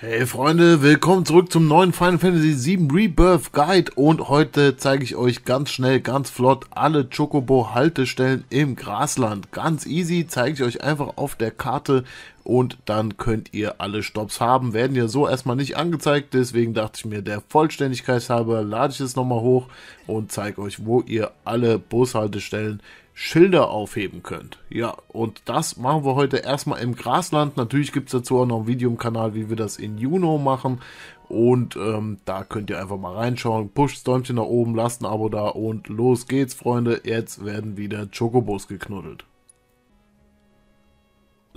Hey Freunde, willkommen zurück zum neuen Final Fantasy VII Rebirth Guide und heute zeige ich euch ganz schnell, ganz flott alle Chocobo Haltestellen im Grasland. Ganz easy, zeige ich euch einfach auf der Karte und dann könnt ihr alle Stops haben. Werden ja so erstmal nicht angezeigt, deswegen dachte ich mir, der Vollständigkeit halber lade ich es nochmal hoch und zeige euch, wo ihr alle Bushaltestellen Schilder aufheben könnt. Ja, und das machen wir heute erstmal im Grasland. Natürlich gibt es dazu auch noch ein Video im Kanal, wie wir das in Juno machen. Und ähm, da könnt ihr einfach mal reinschauen. Push das Däumchen nach oben, lasst ein Abo da und los geht's, Freunde. Jetzt werden wieder Chocobos geknuddelt.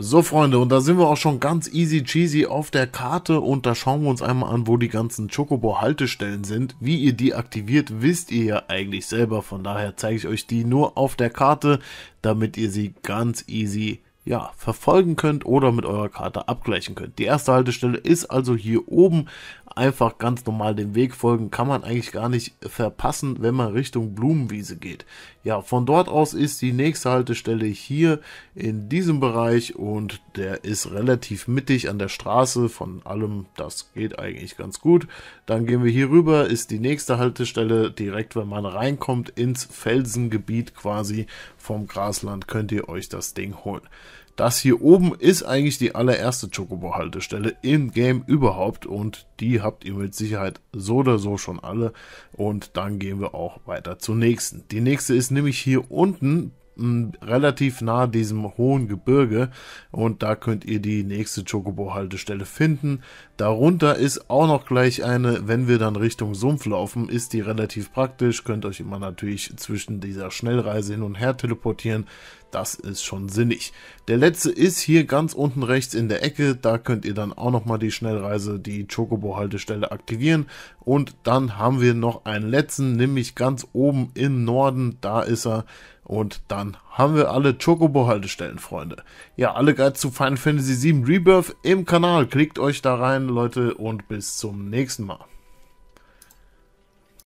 So Freunde, und da sind wir auch schon ganz easy cheesy auf der Karte und da schauen wir uns einmal an, wo die ganzen Chocobo Haltestellen sind. Wie ihr die aktiviert, wisst ihr ja eigentlich selber, von daher zeige ich euch die nur auf der Karte, damit ihr sie ganz easy ja, verfolgen könnt oder mit eurer Karte abgleichen könnt. Die erste Haltestelle ist also hier oben. Einfach ganz normal dem Weg folgen, kann man eigentlich gar nicht verpassen, wenn man Richtung Blumenwiese geht. Ja, von dort aus ist die nächste Haltestelle hier in diesem Bereich und der ist relativ mittig an der Straße. Von allem, das geht eigentlich ganz gut. Dann gehen wir hier rüber, ist die nächste Haltestelle direkt, wenn man reinkommt, ins Felsengebiet quasi vom Grasland, könnt ihr euch das Ding holen. Das hier oben ist eigentlich die allererste Chocobo-Haltestelle im Game überhaupt und die habt ihr mit Sicherheit so oder so schon alle. Und dann gehen wir auch weiter zur nächsten. Die nächste ist nämlich hier unten hm, relativ nah diesem hohen Gebirge und da könnt ihr die nächste Chocobo-Haltestelle finden. Darunter ist auch noch gleich eine, wenn wir dann Richtung Sumpf laufen, ist die relativ praktisch, könnt euch immer natürlich zwischen dieser Schnellreise hin und her teleportieren. Das ist schon sinnig. Der letzte ist hier ganz unten rechts in der Ecke. Da könnt ihr dann auch nochmal die Schnellreise, die Chocobo-Haltestelle aktivieren. Und dann haben wir noch einen letzten, nämlich ganz oben im Norden. Da ist er. Und dann haben wir alle Chocobo-Haltestellen, Freunde. Ja, alle Guides zu Final Fantasy VII Rebirth im Kanal. Klickt euch da rein, Leute, und bis zum nächsten Mal.